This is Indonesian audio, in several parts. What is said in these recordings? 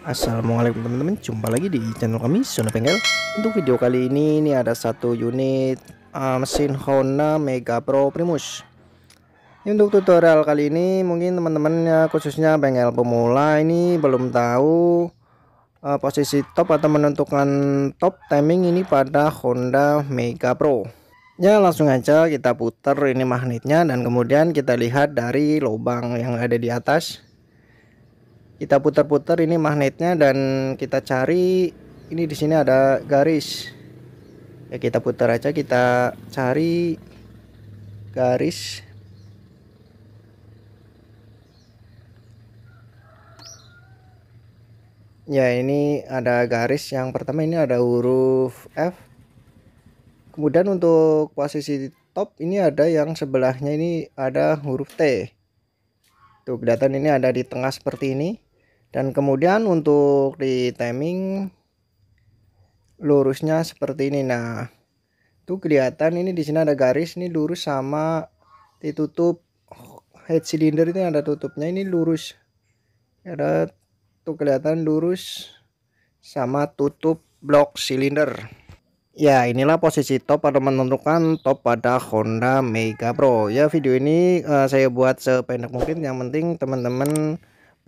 Assalamualaikum teman-teman jumpa lagi di channel kami Sona Pengel. untuk video kali ini ini ada satu unit uh, mesin Honda Mega Pro Primus untuk tutorial kali ini mungkin teman-teman ya, khususnya pengel pemula ini belum tahu uh, posisi top atau menentukan top timing ini pada Honda Mega Pro ya langsung aja kita putar ini magnetnya dan kemudian kita lihat dari lubang yang ada di atas kita putar-putar ini magnetnya dan kita cari ini di sini ada garis ya kita putar aja kita cari garis ya ini ada garis yang pertama ini ada huruf F kemudian untuk posisi top ini ada yang sebelahnya ini ada huruf T tuh kelihatan ini ada di tengah seperti ini dan kemudian untuk di timing lurusnya seperti ini nah tuh kelihatan ini di sini ada garis ini lurus sama ditutup head cylinder itu ada tutupnya ini lurus ada tuh kelihatan lurus sama tutup blok silinder ya inilah posisi top atau menentukan top pada Honda Mega Pro ya video ini uh, saya buat sependek mungkin yang penting teman-teman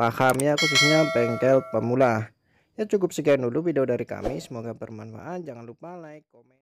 paham ya khususnya bengkel pemula ya cukup sekian dulu video dari kami semoga bermanfaat jangan lupa like komen